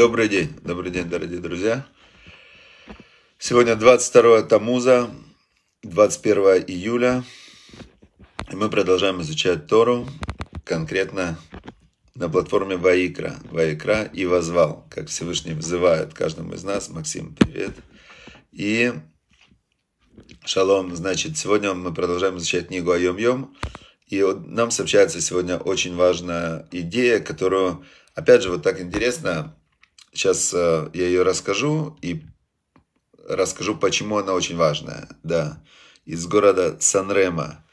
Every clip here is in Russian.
Добрый день, добрый день, дорогие друзья. Сегодня 22 Тамуза, 21 июля. И мы продолжаем изучать Тору, конкретно на платформе Ваикра. Ваикра и возвал, как Всевышний вызывает каждому из нас. Максим, привет. И шалом, значит, сегодня мы продолжаем изучать книгу Айом-Йом. И вот нам сообщается сегодня очень важная идея, которую, опять же, вот так интересно, Сейчас э, я ее расскажу и расскажу, почему она очень важная. Да, из города Санрема.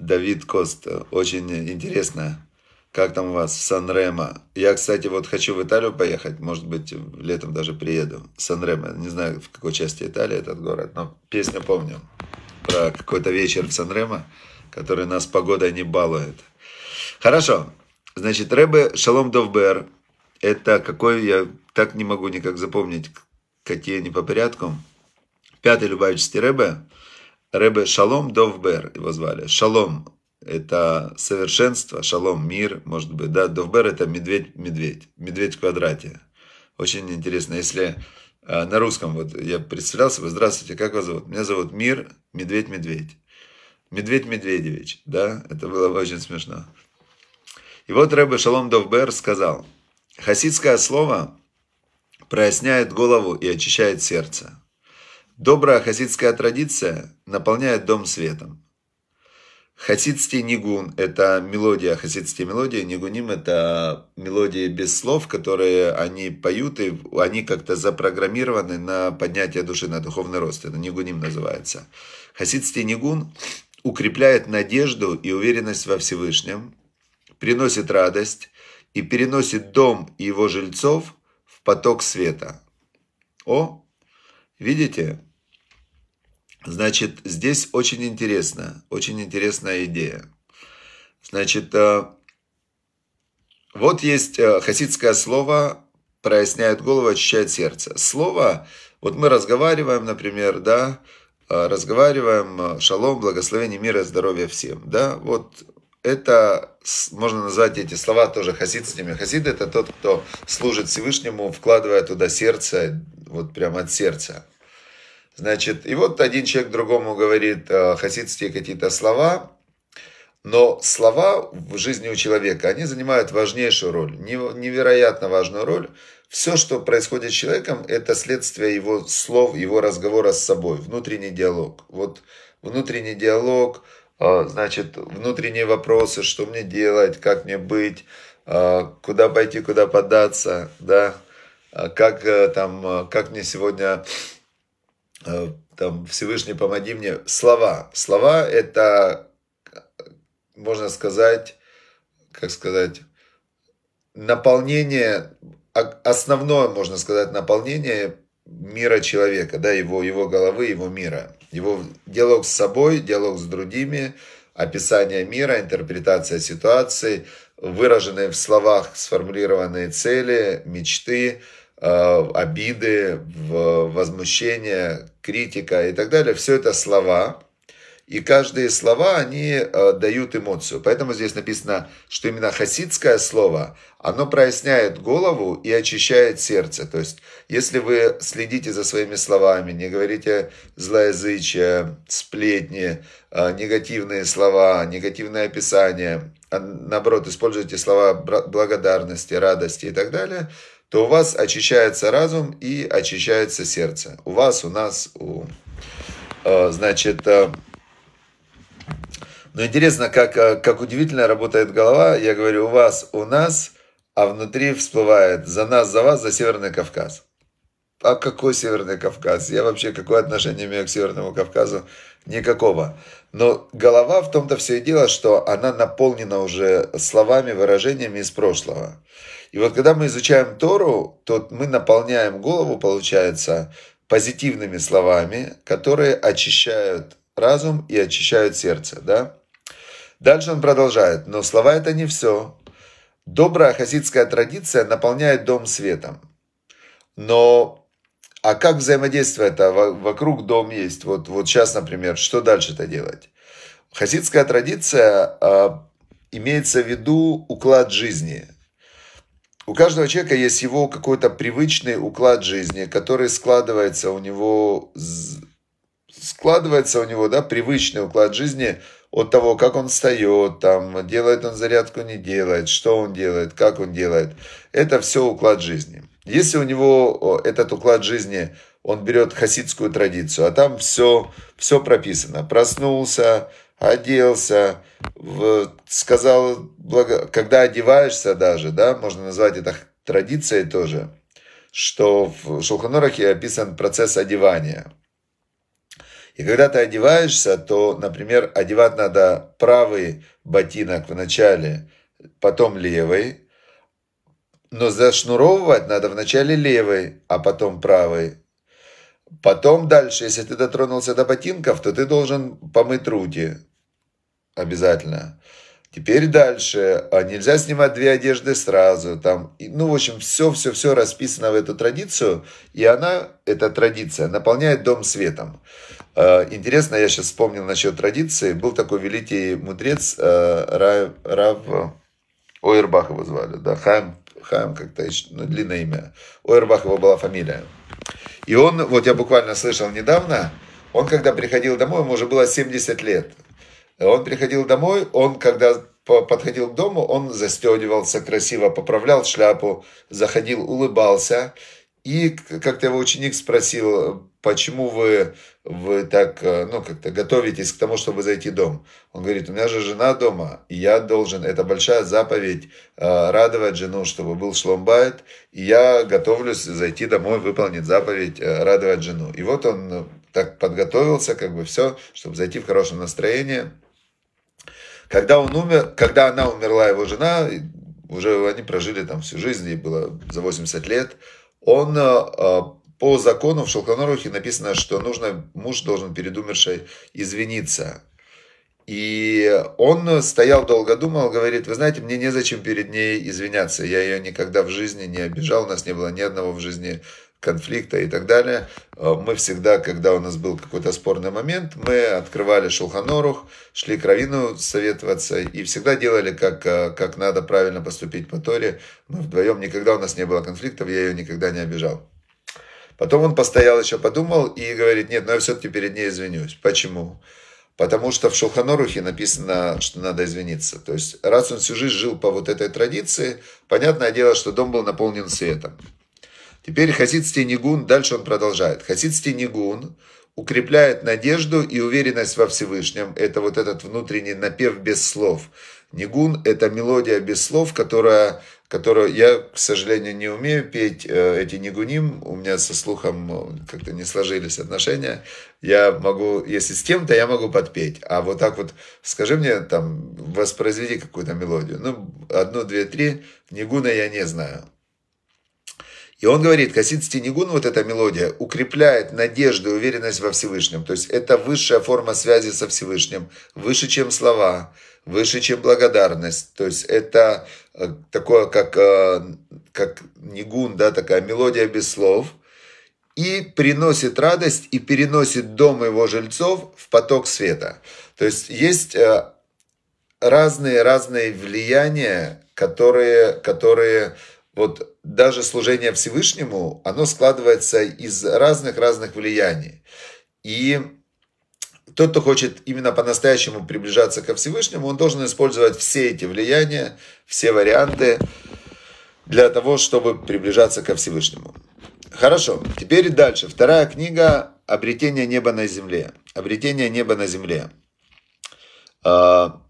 Давид Кост, очень интересно, как там у вас в Санремо. Я, кстати, вот хочу в Италию поехать, может быть, летом даже приеду. Санремо, не знаю, в какой части Италии этот город, но песню помню про какой-то вечер в Санремо, который нас погодой не балует. Хорошо, значит, Рэбе Шалом Довбер – это какой, я так не могу никак запомнить, какие они по порядку. Пятый Любавический Рэбе, Рэбе Шалом Довбер его звали. Шалом – это совершенство, шалом – мир, может быть, да. Довбер – это медведь-медведь, медведь в квадрате. Очень интересно, если а, на русском, вот я представлялся, вы, здравствуйте, как вас зовут? Меня зовут Мир Медведь-Медведь. Медведь Медведевич, да, это было очень смешно. И вот Рэбе Шалом Довбер сказал, Хасидское слово проясняет голову и очищает сердце. Добрая хасидская традиция наполняет дом светом. Хасидский нигун – это мелодия, хасидские мелодии, нигуним – это мелодии без слов, которые они поют, и они как-то запрограммированы на поднятие души, на духовный рост. Это нигуним называется. Хасидский нигун укрепляет надежду и уверенность во Всевышнем, приносит радость, и переносит дом и его жильцов в поток света. О, видите? Значит, здесь очень интересно, очень интересная идея. Значит, э, вот есть э, хасидское слово «проясняет голову, очищает сердце». Слово, вот мы разговариваем, например, да, э, разговариваем, шалом, благословение мира, здоровья всем, да, вот это, можно назвать эти слова тоже хасидскими. Хасид – это тот, кто служит Всевышнему, вкладывая туда сердце, вот прямо от сердца. Значит, и вот один человек другому говорит э, хасидские какие-то слова, но слова в жизни у человека, они занимают важнейшую роль, невероятно важную роль. Все, что происходит с человеком, это следствие его слов, его разговора с собой, внутренний диалог. Вот внутренний диалог – а, значит, внутренние вопросы, что мне делать, как мне быть, а, куда пойти, куда податься, да, а как э, там, как мне сегодня, э, там, Всевышний, помоги мне. Слова. Слова – это, можно сказать, как сказать, наполнение, основное, можно сказать, наполнение мира человека, да, его, его головы, его мира. Его диалог с собой, диалог с другими, описание мира, интерпретация ситуации, выраженные в словах сформулированные цели, мечты, э, обиды, возмущения, критика и так далее. Все это слова, и каждые слова, они э, дают эмоцию. Поэтому здесь написано, что именно хасидское слово, оно проясняет голову и очищает сердце. То есть, если вы следите за своими словами, не говорите злоязычие, сплетни, э, негативные слова, негативное описание, а наоборот, используйте слова благодарности, радости и так далее, то у вас очищается разум и очищается сердце. У вас, у нас, у... Э, значит, но ну, интересно, как, э, как удивительно работает голова. Я говорю, у вас, у нас, а внутри всплывает за нас, за вас, за Северный Кавказ. А какой Северный Кавказ? Я вообще какое отношение имею к Северному Кавказу? Никакого. Но голова в том-то все и дело, что она наполнена уже словами, выражениями из прошлого. И вот когда мы изучаем Тору, то мы наполняем голову, получается, позитивными словами, которые очищают разум и очищают сердце, да? Дальше он продолжает, но слова это не все. Добрая хасидская традиция наполняет дом светом. Но а как взаимодействие это? Вокруг дом есть. Вот, вот сейчас, например, что дальше-то делать? Хасидская традиция э, имеется в виду уклад жизни. У каждого человека есть его какой-то привычный уклад жизни, который складывается у него, складывается у него, да, привычный уклад жизни – от того, как он встает, там, делает он зарядку, не делает, что он делает, как он делает. Это все уклад жизни. Если у него этот уклад жизни, он берет хасидскую традицию, а там все, все прописано. Проснулся, оделся, сказал, когда одеваешься даже, да, можно назвать это традицией тоже, что в Шелхонорахе описан процесс одевания – и когда ты одеваешься, то, например, одевать надо правый ботинок вначале, потом левый. Но зашнуровывать надо вначале левый, а потом правый. Потом дальше, если ты дотронулся до ботинков, то ты должен помыть руки. Обязательно. Теперь дальше. А нельзя снимать две одежды сразу. Там, ну, в общем, все-все-все расписано в эту традицию. И она, эта традиция, наполняет дом светом. Э, интересно, я сейчас вспомнил насчет традиции. Был такой великий мудрец э, Рав, Рав Ойербах его звали, да, Хайм, Хайм как-то ну, длинное имя. Ойербах его была фамилия. И он, вот я буквально слышал недавно, он когда приходил домой, ему уже было 70 лет. Он приходил домой, он когда подходил к дому, он застегивался красиво, поправлял шляпу, заходил, улыбался. И как-то его ученик спросил, почему вы, вы так, э, ну, как-то готовитесь к тому, чтобы зайти в дом? Он говорит, у меня же жена дома, и я должен, это большая заповедь, э, радовать жену, чтобы был шломбайт, и я готовлюсь зайти домой, выполнить заповедь, э, радовать жену. И вот он так подготовился, как бы все, чтобы зайти в хорошем настроении. Когда он умер, когда она умерла, его жена, уже они прожили там всю жизнь, ей было за 80 лет, он по закону в Шелконорухе написано, что нужно, муж должен перед умершей извиниться. И он стоял долго, думал, говорит, вы знаете, мне незачем перед ней извиняться, я ее никогда в жизни не обижал, у нас не было ни одного в жизни конфликта и так далее. Мы всегда, когда у нас был какой-то спорный момент, мы открывали Шулханорух, шли к Равину советоваться и всегда делали, как, как надо правильно поступить по Торе. Мы вдвоем, никогда у нас не было конфликтов, я ее никогда не обижал. Потом он постоял еще, подумал и говорит, нет, но ну я все-таки перед ней извинюсь. Почему? Потому что в Шелханорухе написано, что надо извиниться. То есть, раз он всю жизнь жил по вот этой традиции, понятное дело, что дом был наполнен светом. Теперь хасидский нигун, дальше он продолжает. Хасидский нигун укрепляет надежду и уверенность во Всевышнем. Это вот этот внутренний напев без слов. Нигун – это мелодия без слов, которая, которую я, к сожалению, не умею петь. Э, эти нигуним у меня со слухом э, как-то не сложились отношения. Я могу, если с кем-то, я могу подпеть. А вот так вот, скажи мне, там, воспроизведи какую-то мелодию. Ну, одну, две, три. Нигуна я не знаю. И он говорит, Касид Стенигун, вот эта мелодия, укрепляет надежду и уверенность во Всевышнем. То есть это высшая форма связи со Всевышним, выше, чем слова, выше, чем благодарность. То есть это э, такое, как, э, как нигун, да, такая мелодия без слов – и приносит радость и переносит дом его жильцов в поток света. То есть есть разные-разные э, влияния, которые, которые вот даже служение Всевышнему, оно складывается из разных-разных влияний. И тот, кто хочет именно по-настоящему приближаться ко Всевышнему, он должен использовать все эти влияния, все варианты для того, чтобы приближаться ко Всевышнему. Хорошо, теперь дальше. Вторая книга «Обретение неба на земле». «Обретение неба на земле». А,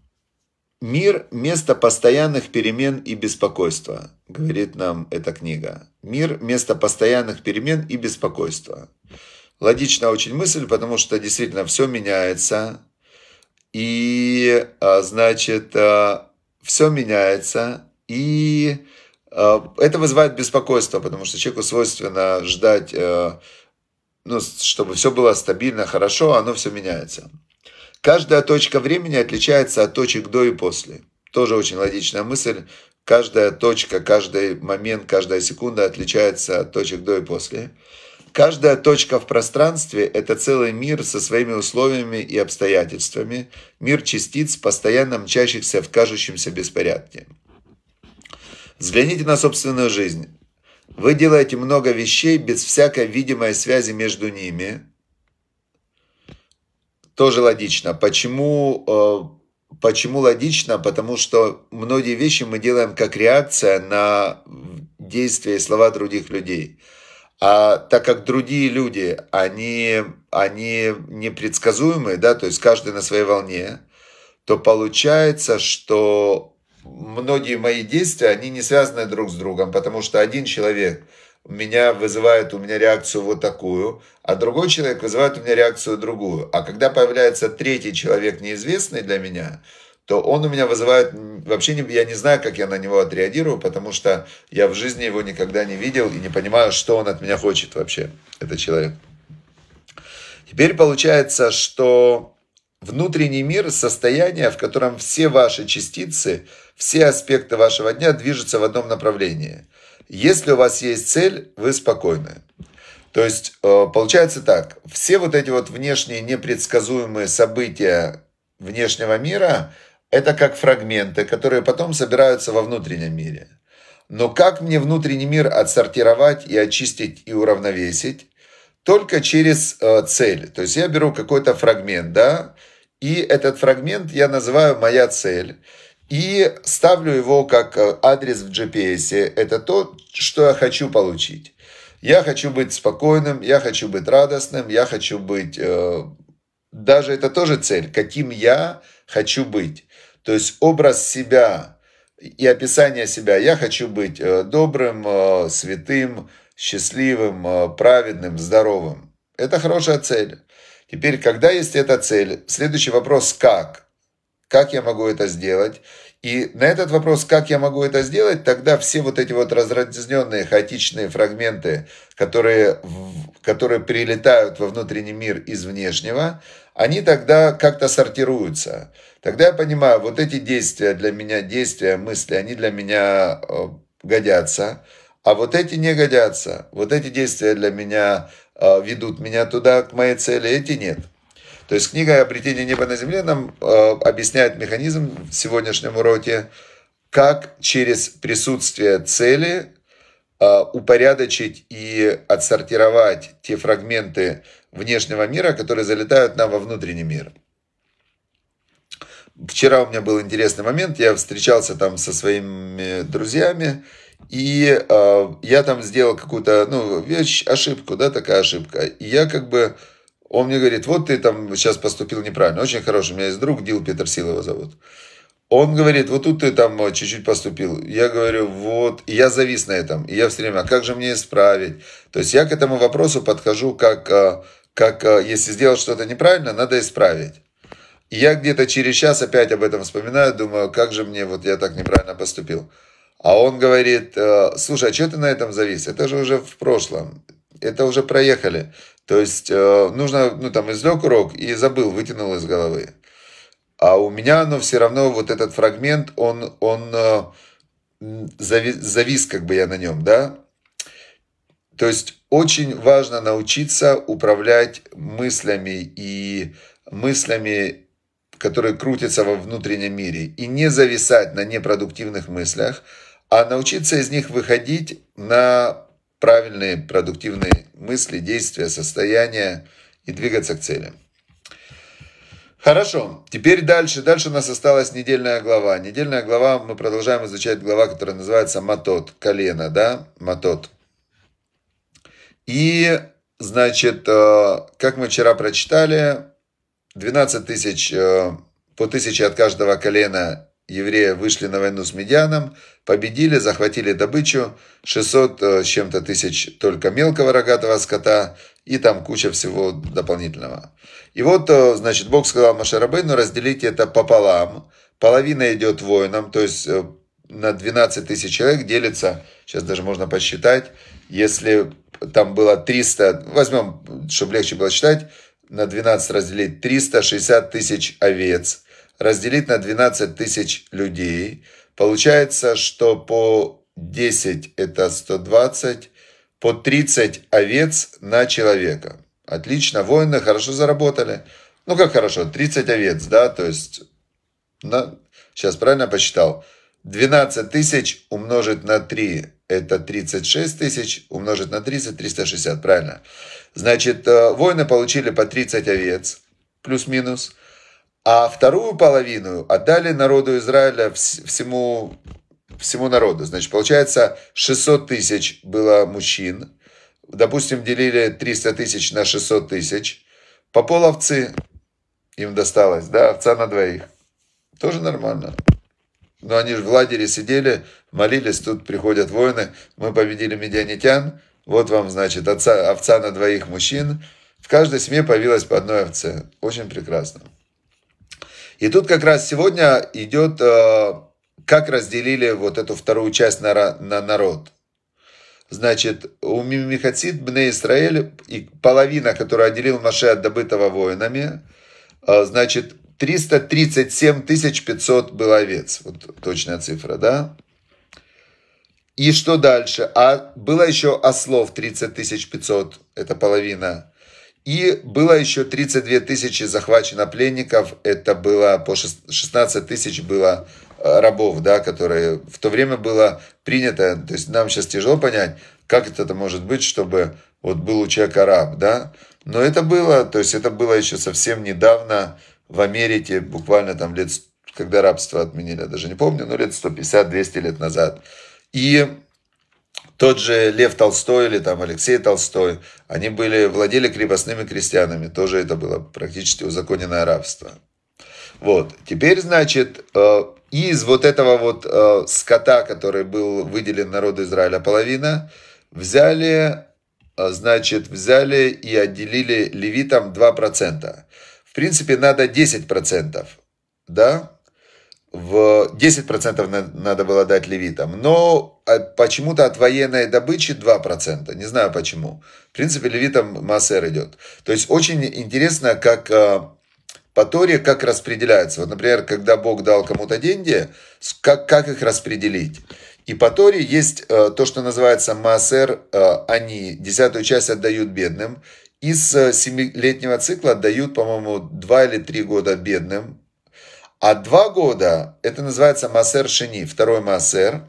Мир – место постоянных перемен и беспокойства говорит нам эта книга. Мир – место постоянных перемен и беспокойства. Логичная очень мысль, потому что действительно все меняется. И, а, значит, а, все меняется. И а, это вызывает беспокойство, потому что человеку свойственно ждать, ну, чтобы все было стабильно, хорошо, оно все меняется. Каждая точка времени отличается от точек до и после. Тоже очень логичная мысль. Каждая точка, каждый момент, каждая секунда отличается от точек до и после. Каждая точка в пространстве – это целый мир со своими условиями и обстоятельствами, мир частиц, постоянно мчащихся в кажущемся беспорядке. Взгляните на собственную жизнь. Вы делаете много вещей без всякой видимой связи между ними. Тоже логично. Почему э, Почему логично? Потому что многие вещи мы делаем как реакция на действия и слова других людей. А так как другие люди, они, они непредсказуемые, да, то есть каждый на своей волне, то получается, что многие мои действия, они не связаны друг с другом, потому что один человек – у меня вызывает у меня реакцию вот такую, а другой человек вызывает у меня реакцию другую. А когда появляется третий человек, неизвестный для меня, то он у меня вызывает... Вообще не, я не знаю, как я на него отреагирую, потому что я в жизни его никогда не видел и не понимаю, что он от меня хочет вообще, этот человек. Теперь получается, что внутренний мир – состояние, в котором все ваши частицы, все аспекты вашего дня движутся в одном направлении – если у вас есть цель, вы спокойны. То есть э, получается так, все вот эти вот внешние непредсказуемые события внешнего мира, это как фрагменты, которые потом собираются во внутреннем мире. Но как мне внутренний мир отсортировать и очистить и уравновесить? Только через э, цель. То есть я беру какой-то фрагмент, да, и этот фрагмент я называю «моя цель» и ставлю его как э, адрес в GPS. Это то, что я хочу получить. Я хочу быть спокойным, я хочу быть радостным, я хочу быть... Э, даже это тоже цель, каким я хочу быть. То есть образ себя и описание себя. Я хочу быть э, добрым, святым, счастливым, праведным, здоровым. Это хорошая цель. Теперь, когда есть эта цель, следующий вопрос – как? Как я могу это сделать? И на этот вопрос, как я могу это сделать, тогда все вот эти вот разрозненные, хаотичные фрагменты, которые, которые прилетают во внутренний мир из внешнего, они тогда как-то сортируются. Тогда я понимаю, вот эти действия для меня, действия, мысли, они для меня э, годятся, а вот эти не годятся. Вот эти действия для меня э, ведут меня туда, к моей цели, эти нет. То есть книга «Обретение неба на земле» нам э, объясняет механизм в сегодняшнем уроке, как через присутствие цели э, упорядочить и отсортировать те фрагменты внешнего мира, которые залетают нам во внутренний мир. Вчера у меня был интересный момент, я встречался там со своими друзьями, и э, я там сделал какую-то, ну, вещь, ошибку, да, такая ошибка. И я как бы он мне говорит, вот ты там сейчас поступил неправильно. Очень хороший, у меня есть друг, Дил Петерсил Силова зовут. Он говорит, вот тут ты там э, чуть-чуть поступил. Я говорю, вот, и я завис на этом. И я все время, а как же мне исправить? То есть я к этому вопросу подхожу, как, э, как э, если сделал что-то неправильно, надо исправить. И я где-то через час опять об этом вспоминаю, думаю, как же мне, вот я так неправильно поступил. А он говорит, слушай, а что ты на этом завис? Это же уже в прошлом, это уже проехали. То есть э, нужно, ну там извлек урок и забыл, вытянул из головы. А у меня но все равно, вот этот фрагмент, он, он э, завис, завис как бы я на нем, да? То есть очень важно научиться управлять мыслями и мыслями, которые крутятся во внутреннем мире, и не зависать на непродуктивных мыслях, а научиться из них выходить на правильные, продуктивные мысли, действия, состояния и двигаться к цели. Хорошо, теперь дальше. Дальше у нас осталась недельная глава. Недельная глава, мы продолжаем изучать глава, которая называется «Матот», «Колено», да, «Матот». И, значит, э, как мы вчера прочитали, 12 тысяч, э, по тысяче от каждого колена евреи вышли на войну с Медианом, победили, захватили добычу, 600 э, с чем-то тысяч только мелкого рогатого скота, и там куча всего дополнительного. И вот, э, значит, Бог сказал Машарабейну разделить это пополам. Половина идет воинам, то есть э, на 12 тысяч человек делится, сейчас даже можно посчитать, если там было 300, возьмем, чтобы легче было считать, на 12 разделить 360 тысяч овец – разделить на 12 тысяч людей. Получается, что по 10 это 120, по 30 овец на человека. Отлично, воины хорошо заработали. Ну как хорошо, 30 овец, да, то есть, на, сейчас правильно посчитал, 12 тысяч умножить на 3, это 36 тысяч, умножить на 30, 360, правильно. Значит, э, воины получили по 30 овец, плюс-минус а вторую половину отдали народу Израиля, всему, всему народу. Значит, получается, 600 тысяч было мужчин, допустим, делили 300 тысяч на 600 тысяч, по половцы им досталось, да, овца на двоих. Тоже нормально. Но они же в лагере сидели, молились, тут приходят воины, мы победили медианитян, вот вам, значит, овца, овца на двоих мужчин. В каждой семье появилось по одной овце. Очень прекрасно. И тут как раз сегодня идет, э, как разделили вот эту вторую часть на, на народ. Значит, у Мимихацит Бне Исраэль, и половина, которую отделил Маше от добытого воинами, э, значит, 337 500 был овец. Вот точная цифра, да? И что дальше? А было еще ослов 30 500, это половина. И было еще 32 тысячи захвачено пленников, это было по 16 тысяч было э, рабов, да, которые в то время было принято, то есть нам сейчас тяжело понять, как это может быть, чтобы вот был у человека раб, да, но это было, то есть это было еще совсем недавно в Америке, буквально там лет, когда рабство отменили, я даже не помню, но лет 150-200 лет назад. И тот же Лев Толстой или там Алексей Толстой, они были, владели крепостными крестьянами, тоже это было практически узаконенное рабство. Вот, теперь, значит, э, из вот этого вот э, скота, который был выделен народу Израиля половина, взяли, э, значит, взяли и отделили левитам 2%. В принципе, надо 10%, да, в 10% надо было дать левитам, но а почему-то от военной добычи 2%, не знаю почему. В принципе, левитам массер идет. То есть очень интересно, как э, по Торе, как распределяется. Вот, например, когда Бог дал кому-то деньги, как, как их распределить. И по Торе есть э, то, что называется массер, э, они десятую часть отдают бедным, из семилетнего цикла отдают, по-моему, два или три года бедным, а два года, это называется Масер Шини, второй Масер.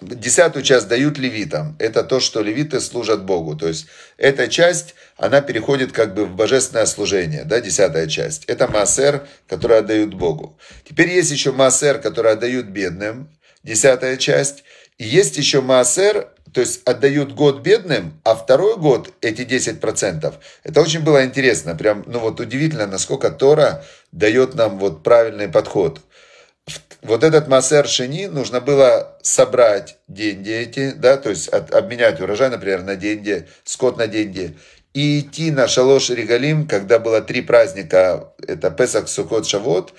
Десятую часть дают левитам. Это то, что левиты служат Богу. То есть эта часть, она переходит как бы в божественное служение. Да, десятая часть. Это Масер, который отдают Богу. Теперь есть еще Масер, который отдают бедным. Десятая часть. И есть еще Маасер, то есть отдают год бедным, а второй год эти 10%. Это очень было интересно. Прям, ну вот удивительно, насколько Тора дает нам вот правильный подход. Вот этот массер Шини нужно было собрать деньги эти, да, то есть от, обменять урожай, например, на деньги, скот на деньги, и идти на Шалош Регалим, когда было три праздника, это Песах, Сукот, Шавот,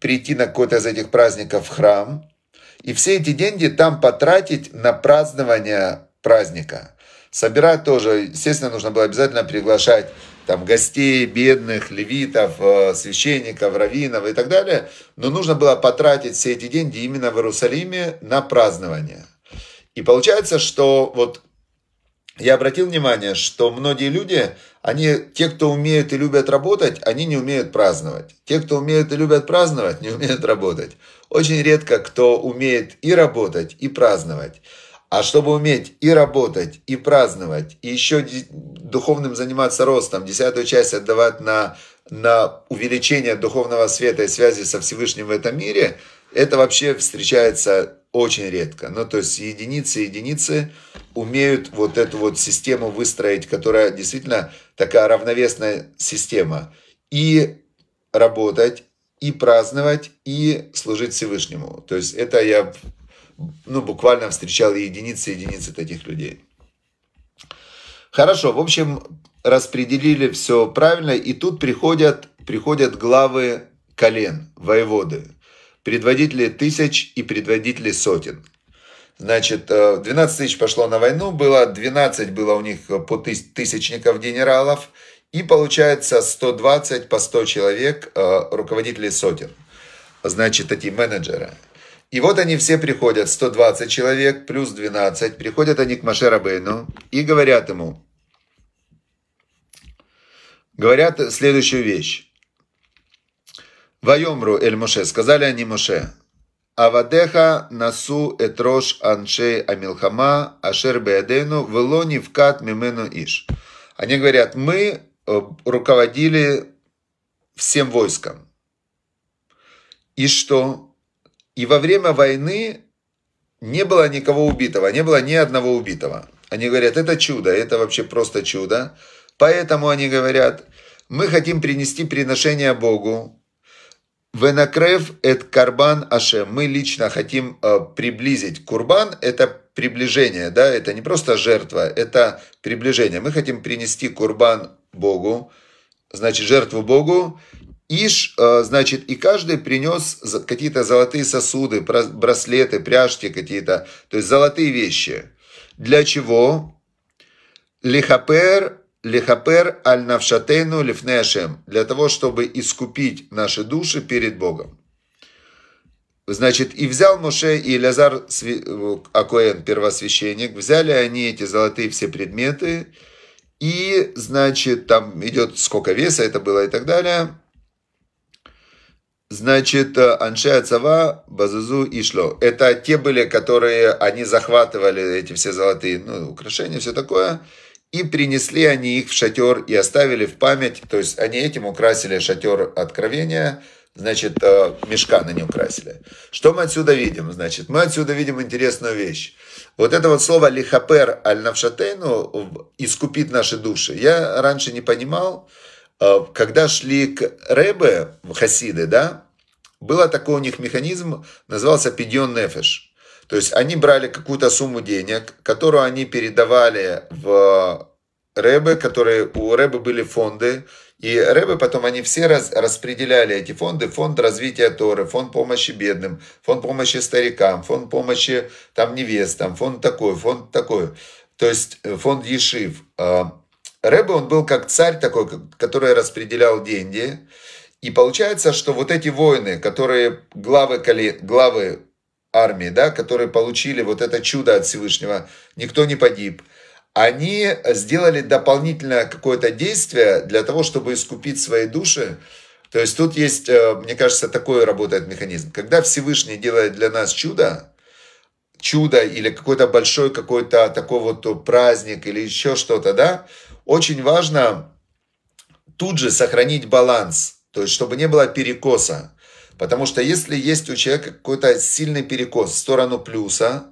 прийти на какой-то из этих праздников в храм, и все эти деньги там потратить на празднование праздника. Собирать тоже, естественно, нужно было обязательно приглашать там гостей, бедных, левитов, э, священников, раввинов и так далее. Но нужно было потратить все эти деньги именно в Иерусалиме на празднование. И получается, что вот я обратил внимание, что многие люди, они, те, кто умеют и любят работать, они не умеют праздновать. Те, кто умеют и любят праздновать, не умеют работать. Очень редко кто умеет и работать, и праздновать. А чтобы уметь и работать, и праздновать, и еще духовным заниматься ростом, десятую часть отдавать на, на увеличение духовного света и связи со Всевышним в этом мире, это вообще встречается очень редко. Ну, то есть единицы, единицы умеют вот эту вот систему выстроить, которая действительно такая равновесная система. И работать, и праздновать, и служить Всевышнему. То есть это я ну, буквально встречал единицы, единицы таких людей. Хорошо, в общем, распределили все правильно, и тут приходят, приходят главы колен, воеводы предводители тысяч и предводители сотен. Значит, 12 э, тысяч пошло на войну, было 12 было у них э, по тысячников генералов, и получается 120 по 100 человек э, руководителей сотен, значит, такие менеджеры. И вот они все приходят, 120 человек плюс 12, приходят они к Маше Рабейну и говорят ему, говорят следующую вещь. Вайомру Эль Моше, сказали они Моше, Авадеха насу этрош аншей амилхама ашер беядену велони вкат мимену иш. Они говорят, мы э, руководили всем войском. И что? И во время войны не было никого убитого, не было ни одного убитого. Они говорят, это чудо, это вообще просто чудо. Поэтому они говорят, мы хотим принести приношение Богу, Венакрев – это карбан аше, Мы лично хотим э, приблизить. Курбан – это приближение, да, это не просто жертва, это приближение. Мы хотим принести курбан Богу, значит, жертву Богу. Иш, э, значит, и каждый принес какие-то золотые сосуды, браслеты, пряжки какие-то, то есть золотые вещи. Для чего? Лихапер Лехапер аль навшатейну лифнешем, для того, чтобы искупить наши души перед Богом. Значит, и взял Моше и Лазар э, Акоен, первосвященник, взяли они эти золотые все предметы, и, значит, там идет сколько веса это было и так далее. Значит, э, Анше Ацава, Базузу и Шло. Это те были, которые они захватывали, эти все золотые ну, украшения, все такое. И принесли они их в шатер и оставили в память, то есть они этим украсили шатер откровения, значит, э, мешка на не украсили. Что мы отсюда видим? Значит, мы отсюда видим интересную вещь. Вот это вот слово «лихапер аль-навшатейну» «искупит наши души» я раньше не понимал. Э, когда шли к Рэбе, хасиды, да, было такой у них механизм, назывался «пидьон нефеш». То есть они брали какую-то сумму денег, которую они передавали в Рэбы, которые у Рэбы были фонды, и Рэбы потом они все раз, распределяли эти фонды. Фонд развития Торы, фонд помощи бедным, фонд помощи старикам, фонд помощи там невестам, фонд такой, фонд такой. То есть э, фонд Ешив. А, Рэбе, он был как царь такой, который распределял деньги. И получается, что вот эти воины, которые главы, главы армии, да, которые получили вот это чудо от Всевышнего, никто не погиб, они сделали дополнительное какое-то действие для того, чтобы искупить свои души. То есть тут есть, э, мне кажется, такой работает механизм. Когда Всевышний делает для нас чудо, чудо или какой-то большой какой-то такой вот праздник или еще что-то, да, очень важно тут же сохранить баланс, то есть чтобы не было перекоса. Потому что если есть у человека какой-то сильный перекос в сторону плюса,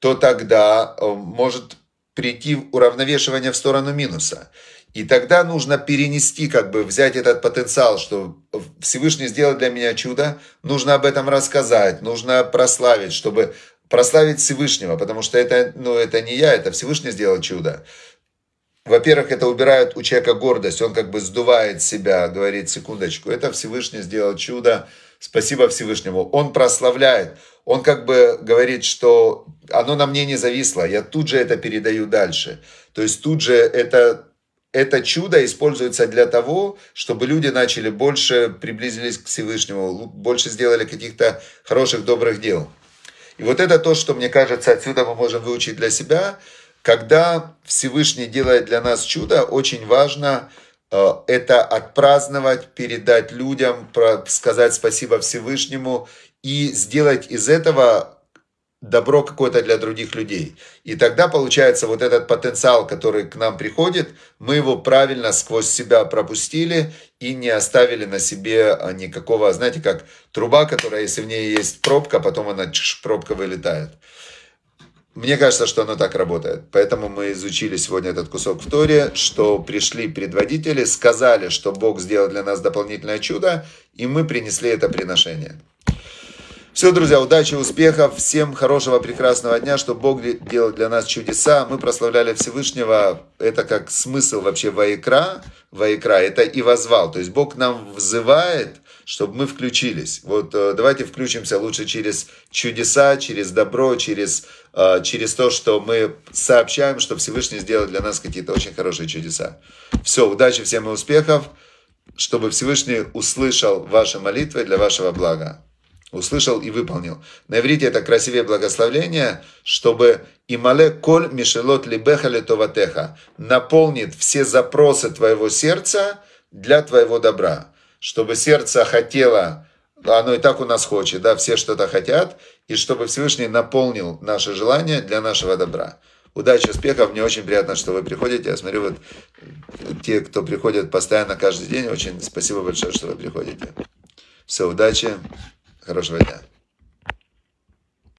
то тогда э, может прийти уравновешивание в сторону минуса. И тогда нужно перенести, как бы взять этот потенциал, что Всевышний сделал для меня чудо, нужно об этом рассказать, нужно прославить, чтобы прославить Всевышнего, потому что это, ну, это не я, это Всевышний сделал чудо. Во-первых, это убирает у человека гордость, он как бы сдувает себя, говорит, секундочку, это Всевышний сделал чудо, Спасибо Всевышнему. Он прославляет. Он как бы говорит, что оно на мне не зависло. Я тут же это передаю дальше. То есть тут же это, это чудо используется для того, чтобы люди начали больше приблизились к Всевышнему, больше сделали каких-то хороших, добрых дел. И вот это то, что, мне кажется, отсюда мы можем выучить для себя. Когда Всевышний делает для нас чудо, очень важно – Э, это отпраздновать, передать людям, сказать спасибо Всевышнему и сделать из этого добро какое-то для других людей. И тогда получается вот этот потенциал, который к нам приходит, мы его правильно сквозь себя пропустили и не оставили на себе а, никакого, знаете, как труба, которая, если в ней есть пробка, потом она чш, пробка вылетает. Мне кажется, что оно так работает. Поэтому мы изучили сегодня этот кусок в Торе, что пришли предводители, сказали, что Бог сделал для нас дополнительное чудо, и мы принесли это приношение. Все, друзья, удачи, успехов, всем хорошего, прекрасного дня, что Бог делал для нас чудеса. Мы прославляли Всевышнего, это как смысл вообще воекра, воекра, это и возвал. То есть Бог нам взывает, чтобы мы включились. Вот э, давайте включимся лучше через чудеса, через добро, через, э, через то, что мы сообщаем, что Всевышний сделал для нас какие-то очень хорошие чудеса. Все, удачи всем и успехов, чтобы Всевышний услышал ваши молитвы для вашего блага. Услышал и выполнил. На иврите это красивее благословление, чтобы «Имале коль мишелот либеха летоватеха» наполнит все запросы твоего сердца для твоего добра чтобы сердце хотело, оно и так у нас хочет, да, все что-то хотят, и чтобы Всевышний наполнил наши желания для нашего добра. Удачи, успехов, мне очень приятно, что вы приходите. Я смотрю, вот э, те, кто приходит постоянно каждый день, очень спасибо большое, что вы приходите. Все, удачи, хорошего дня.